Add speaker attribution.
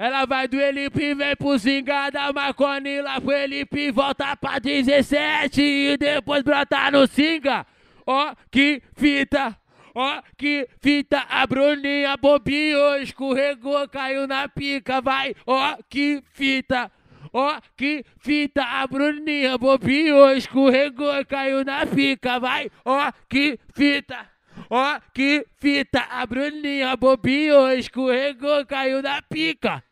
Speaker 1: Ela vai do Elipe,
Speaker 2: vem pro Zingada, Marconila pro Elipe, volta pra 17 e depois brota no Singa. Ó, oh, que fita! Ó, oh, que fita, a Bruninha bobiou, escorregou, caiu na pica, vai, ó, oh, que fita. Ó, oh, que fita, a Bruninha bobiou, escorregou, caiu na pica, vai, ó, que fita. Ó, que fita, a Bruninha bobiou, escorregou, caiu na pica.